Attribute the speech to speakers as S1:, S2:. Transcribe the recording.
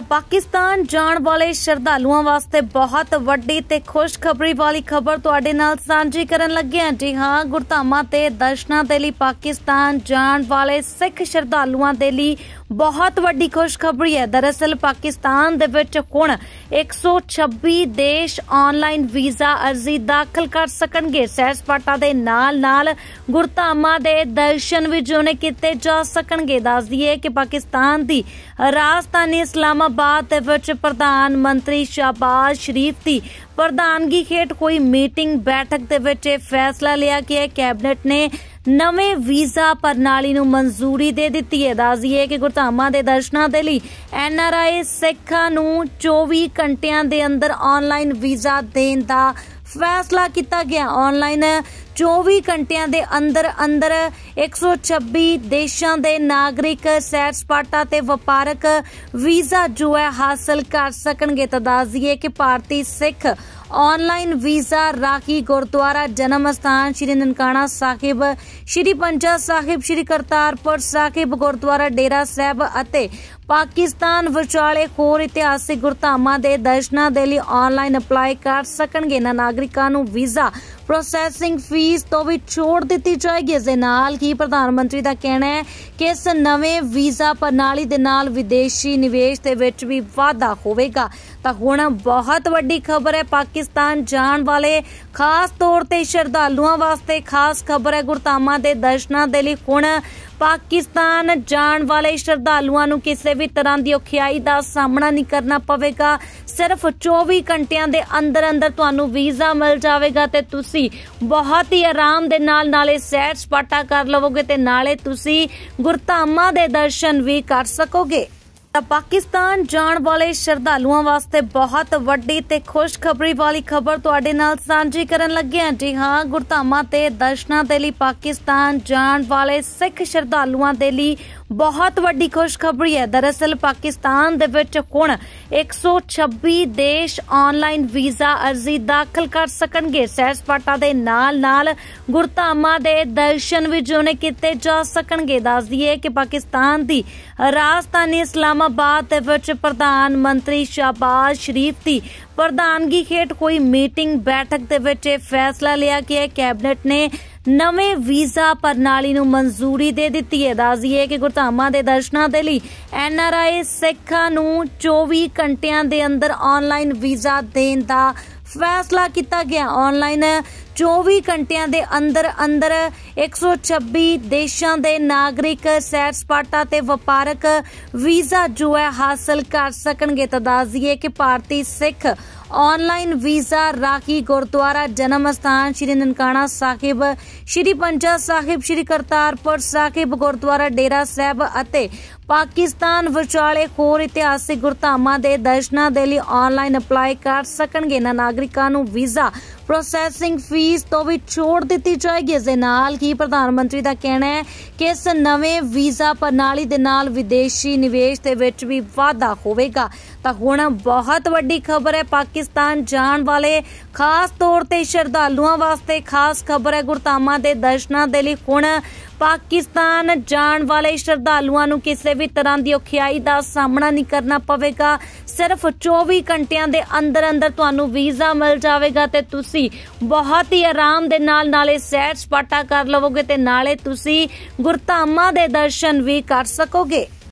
S1: ਤਾਂ ਪਾਕਿਸਤਾਨ ਜਾਣ ਵਾਲੇ ਸ਼ਰਧਾਲੂਆਂ ਵਾਸਤੇ ਬਹੁਤ ਵੱਡੀ ਤੇ ਖੁਸ਼ਖਬਰੀ ਵਾਲੀ ਖਬਰ ਤੁਹਾਡੇ ਨਾਲ ਸਾਂਝੀ ਕਰਨ ਲੱਗੇ ਹਾਂ ਜੀ ਹਾਂ ਗੁਰਧਾਮਾਂ ਤੇ ਦਰਸ਼ਨਾਂ ਦੇ ਲਈ ਪਾਕਿਸਤਾਨ ਜਾਣ ਵਾਲੇ ਸਿੱਖ ਸ਼ਰਧਾਲੂਆਂ ਦੇ ਲਈ ਬਹੁਤ ਵੱਡੀ ਖੁਸ਼ਖਬਰੀ ਹੈ ਦਰਅਸਲ ਪਾਕਿਸਤਾਨ ਦੇ ਵਿੱਚ ਹੁਣ 126 ਦੇਸ਼ ਆਨਲਾਈਨ ਵੀਜ਼ਾ ਅਰਜ਼ੀ ਦਾਖਲ ਕਰ ਸਕਣਗੇ ਸੈਸਪਾਟਾ ਦੇ ਨਾਲ ਨਾਲ ਗੁਰਧਾਮਾਂ ਦੇ ਦਰਸ਼ਨ ਵੀ ਜੁਨੇ ਕੀਤੇ ਜਾ ਸਕਣਗੇ ਦੱਸ ਦਈਏ ਕਿ ਪਾਕਿਸਤਾਨ ਦੀ ਰਾਜਧਾਨੀ ਇਸਲਾਮਾ ਇਸਲਾਮਾਬਾਦ ਦੇ ਵਿੱਚ ਪ੍ਰਧਾਨ ਮੰਤਰੀ ਸ਼ਾਬਾਸ਼ ਸ਼ਰੀਫ ਦੀ ਪ੍ਰਧਾਨਗੀ ਖੇਡ ਕੋਈ ਮੀਟਿੰਗ ਬੈਠਕ ਦੇ ਵਿੱਚ ਇਹ ਫੈਸਲਾ ਲਿਆ ਗਿਆ ਕੈਬਨਿਟ ਨੇ ਨਵੇਂ ਵੀਜ਼ਾ ਪ੍ਰਣਾਲੀ ਨੂੰ ਮਨਜ਼ੂਰੀ ਦੇ ਦਿੱਤੀ ਹੈ ਹੈ ਕਿ ਗੁਰਧਾਮਾਂ ਦੇ ਦਰਸ਼ਨਾਂ ਦੇ ਲਈ ਐਨ ਆਰ ਆਈ ਸਿੱਖਾਂ ਨੂੰ 24 ਘੰਟਿਆਂ ਦੇ ਅੰਦਰ ਆਨਲਾਈਨ ਵੀਜ਼ਾ ਦੇਣ ਦਾ ਫੈਸਲਾ ਕੀਤਾ ਗਿਆ ਆਨਲਾਈਨ 24 ਘੰਟਿਆਂ ਦੇ ਅੰਦਰ ਅੰਦਰ 126 ਦੇਸ਼ਾਂ ਦੇ ਨਾਗਰਿਕ ਸੈਰ ਸਪਾਟਾ ਤੇ ਵਪਾਰਕ ਵੀਜ਼ਾ ਜੋ ਹੈ ਹਾਸਲ ਕਰ ਸਕਣਗੇ ਤਾਂ ਦੱਸਦੀਏ ਕਿ ਭਾਰਤੀ ਸਿੱਖ ਆਨਲਾਈਨ ਵੀਜ਼ਾ ਰਾਖੀ ਗੁਰਦੁਆਰਾ ਜਨਮ ਸਥਾਨ ਸ਼੍ਰੀ ਨਨਕਾਣਾ ਸਾਹਿਬ ਸ਼੍ਰੀ ਪੰਜਾ ਸਾਹਿਬ ਸ਼੍ਰੀ ਕਰਤਾਰਪੁਰ ਸਾਹਿਬ ਗੁਰਦੁਆਰਾ ਡੇਰਾ ਸਾਹਿਬ ਅਤੇ ਪਾਕਿਸਤਾਨ ਵਿਚਾਲੇ ਹੋਰ ਇਤਿਹਾਸਿਕ ਗੁਰਧਾਮਾਂ ਦੇ ਦਰਸ਼ਨਾਂ ਦੇ ਲਈ ਆਨਲਾਈਨ ਅਪਲਾਈ ਕਰ ਸਕਣਗੇ ਨਾ ਨਾਗਰਿਕਾਂ ਨੂੰ ਵੀਜ਼ਾ ਪ੍ਰੋਸੈਸਿੰਗ ਫੀਸ ਤੋਂ ਵੀ ਛੋੜ ਦਿੱਤੀ ਜਾਏਗੀ ਜੇ ਨਾਲ ਹੀ ਪ੍ਰਧਾਨ ਮੰਤਰੀ ਦਾ ਕਹਿਣਾ ਹੈ ਕਿ ਇਸ ਨਵੇਂ ਵੀਜ਼ਾ ਪ੍ਰਣਾਲੀ ਦੇ ਨਾਲ ਵਿਦੇਸ਼ੀ ਨਿਵੇਸ਼ ਦੇ ਵਿੱਚ ਵੀ ਵਾਧਾ ਹੋਵੇਗਾ ਤਾਂ ਹੁਣ ਬਹੁਤ ਵੱਡੀ ਖਬਰ ਹੈ ਪਾਕਿਸਤਾਨ ਜਾਣ ਵਾਲੇ ਖਾਸ ਤੌਰ ਤੇ ਸ਼ਰਧਾਲੂਆਂ ਵਾਸਤੇ ਖਾਸ ਖਬਰ ਹੈ ਗੁਰਤਾਮਾ ਦੇ ਦਰਸ਼ਨਾਂ ਦੇ ਲਈ ਹੁਣ ਪਾਕਿਸਤਾਨ ਜਾਣ ਵਾਲੇ ਸ਼ਰਧਾਲੂਆਂ ਨੂੰ ਕਿਸੇ ਵੀ ਤਰ੍ਹਾਂ ਦੀ ਔਖਿਆਈ ਦਾ ਸਾਹਮਣਾ ਨਹੀਂ ਕਰਨਾ ਪਵੇਗਾ ਸਿਰਫ 24 ਘੰਟਿਆਂ ਦੇ ਅੰਦਰ ਅੰਦਰ ਤੁਹਾਨੂੰ ਵੀਜ਼ਾ ਮਿਲ ਜਾਵੇਗਾ ਤੇ ਤੁਸੀਂ ਬਹੁਤ ਹੀ ਆਰਾਮ ਦੇ ਨਾਲ ਨਾਲੇ ਸੈਰ ਸਪਾਟਾ ਕਰ ਲਵੋਗੇ ਤੇ ਨਾਲੇ ਤੁਸੀਂ ਗੁਰਧਾਮਾਂ ਦੇ ਦਰਸ਼ਨ ਵੀ ਕਰ ਸਕੋਗੇ ਤਾਂ ਪਾਕਿਸਤਾਨ ਜਾਣ ਵਾਲੇ ਸ਼ਰਧਾਲੂਆਂ ਵਾਸਤੇ ਬਹੁਤ ਵੱਡੀ ਤੇ ਖੁਸ਼ਖਬਰੀ ਵਾਲੀ ਖਬਰ ਤੁਹਾਡੇ ਨਾਲ ਸਾਂਝੀ ਕਰਨ ਲੱਗੇ ਹਾਂ ਜੀ ਹਾਂ ਗੁਰਧਾਮਾਂ ਤੇ ਦਰਸ਼ਨਾਂ ਦੇ ਲਈ ਪਾਕਿਸਤਾਨ ਜਾਣ ਵਾਲੇ ਸਿੱਖ ਸ਼ਰਧਾਲੂਆਂ ਦੇ ਲਈ ਬਹੁਤ ਵੱਡੀ ਖੁਸ਼ਖਬਰੀ ਹੈ ਦਰਅਸਲ ਪਾਕਿਸਤਾਨ ਦੇ ਵਿੱਚ ਹੁਣ 126 ਦੇਸ਼ ਆਨਲਾਈਨ ਵੀਜ਼ਾ ਅਰਜ਼ੀ ਦਾਖਲ ਕਰ ਸਕਣਗੇ ਸੈਸਪਾਟਾ ਦੇ ਨਾਲ-ਨਾਲ ਗੁਰਧਾਮਾਂ ਦੇ ਦਰਸ਼ਨ ਵੀ ਜੁਨੇ ਕੀਤੇ ਜਾ ਸਕਣਗੇ ਦੱਸ ਦਈਏ ਕਿ ਪਾਕਿਸਤਾਨ ਦੀ ਰਾਜਧਾਨੀ ਇਸਲਾਮਾਬਾਦ ਦੇ ਵਿੱਚ ਪ੍ਰਧਾਨ ਮੰਤਰੀ ਸ਼ਾਬਾਜ਼ ਸ਼ਰੀਫ ਦੀ ਪ੍ਰਧਾਨਗੀ ਹੇਠ ਕੋਈ ਮੀਟਿੰਗ ਬੈਠਕ ਦੇ ਵਿੱਚ ਇਹ ਫੈਸਲਾ ਲਿਆ ਗਿਆ ਕੈਬਨਿਟ ਨੇ ਨਵੇਂ ਵੀਜ਼ਾ ਪ੍ਰਣਾਲੀ ਨੂੰ ਮਨਜ਼ੂਰੀ ਦੇ ਦਿੱਤੀ ਹੈ ਦੱਸਦੀਏ ਕਿ ਗੁਰਧਾਮਾਂ ਦੇ ਦਰਸ਼ਨਾਂ ਦੇ ਲਈ ਐਨ ਆਰ ਆਈ ਸਿੱਖਾਂ ਨੂੰ 24 ਘੰਟਿਆਂ ਦੇ ਅੰਦਰ ਆਨਲਾਈਨ ਵੀਜ਼ਾ ਦੇਣ ਦਾ ਫੈਸਲਾ ਕੀਤਾ ਗਿਆ ਆਨਲਾਈਨ 24 ਘੰਟਿਆਂ ਦੇ ਅੰਦਰ ਅੰਦਰ 126 ਦੇਸ਼ਾਂ ਦੇ ਨਾਗਰਿਕ ਸੈਰ ਸਪਾਟਾ ਤੇ ਵਪਾਰਕ ਵੀਜ਼ਾ ਜੋ ਹੈ ਹਾਸਲ ਕਰ ਸਕਣਗੇ ਤਾਂ ਦੱਸਦੀਏ ਕਿ ਭਾਰਤੀ ਸਿੱਖ ਆਨਲਾਈਨ ਵੀਜ਼ਾ ਰਾਖੀ ਗੁਰਦੁਆਰਾ ਜਨਮ ਸਥਾਨ ਸ਼੍ਰੀ ਨਨਕਾਣਾ ਸਾਹਿਬ ਸ਼੍ਰੀ ਪੰਜਾ ਸਾਹਿਬ ਸ਼੍ਰੀ ਕਰਤਾਰਪੁਰ ਸਾਹਿਬ ਗੁਰਦੁਆਰਾ ਡੇਰਾ ਸਾਹਿਬ ਅਤੇ ਪਾਕਿਸਤਾਨ ਵਿਚਾਲੇ ਹੋਰ ਇਤਿਹਾਸਿਕ ਗੁਰਧਾਮਾਂ ਦੇ ਦਰਸ਼ਨਾਂ ਦੇ ਲਈ ਆਨਲਾਈਨ ਅਪਲਾਈ ਕਰ ਸਕਣਗੇ ਨਾ ਨਾਗਰਿਕਾਂ ਨੂੰ ਵੀਜ਼ਾ ਪ੍ਰੋਸੈਸਿੰਗ ਫੀਸ ਤੋਂ ਵੀ ਛੋੜ ਦਿੱਤੀ ਜਾਏਗੀ ਇਸ ਦੇ ਨਾਲ ਹੀ ਪ੍ਰਧਾਨ ਮੰਤਰੀ ਦਾ ਕਹਿਣਾ ਹੈ ਕਿ ਇਸ ਨਵੇਂ ਵੀਜ਼ਾ ਪ੍ਰਣਾਲੀ ਦੇ ਨਾਲ ਵਿਦੇਸ਼ੀ ਨਿਵੇਸ਼ ਦੇ ਵਿੱਚ ਵੀ ਵਾਧਾ ਹੋਵੇਗਾ ਤਾਂ ਹੁਣ ਬਹੁਤ ਵੱਡੀ ਖਬਰ ਹੈ ਪਾਕਿਸਤਾਨ ਜਾਣ ਵਾਲੇ ਖਾਸ ਤੌਰ ਤੇ ਸ਼ਰਧਾਲੂਆਂ ਵਾਸਤੇ ਖਾਸ ਖਬਰ ਹੈ ਗੁਰਤਾਮਾ ਦੇ ਦਰਸ਼ਨਾਂ ਦੇ ਲਈ ਹੁਣ ਪਾਕਿਸਤਾਨ ਜਾਣ ਵਾਲੇ ਸ਼ਰਧਾਲੂਆਂ ਨੂੰ ਕਿਸੇ ਵੀ ਤਰ੍ਹਾਂ ਦੀ ਔਖਿਆਈ ਦਾ ਸਾਹਮਣਾ ਨਹੀਂ ਕਰਨਾ ਪਵੇਗਾ ਸਿਰਫ 24 ਘੰਟਿਆਂ ਦੇ ਅੰਦਰ ਅੰਦਰ ਤੁਹਾਨੂੰ ਵੀਜ਼ਾ ਮਿਲ ਜਾਵੇਗਾ ਤੇ ਤੁਸੀਂ ਤੁਸੀਂ ਬਹੁਤ ਹੀ ਆਰਾਮ ਦੇ ਨਾਲ ਨਾਲੇ ਸੈਰ ਸਪਾਟਾ ਕਰ ਲਵੋਗੇ ਤੇ ਨਾਲੇ ਤੁਸੀਂ ਗੁਰਧਾਮਾਂ ਦੇ ਦਰਸ਼ਨ ਵੀ ਕਰ ਸਕੋਗੇ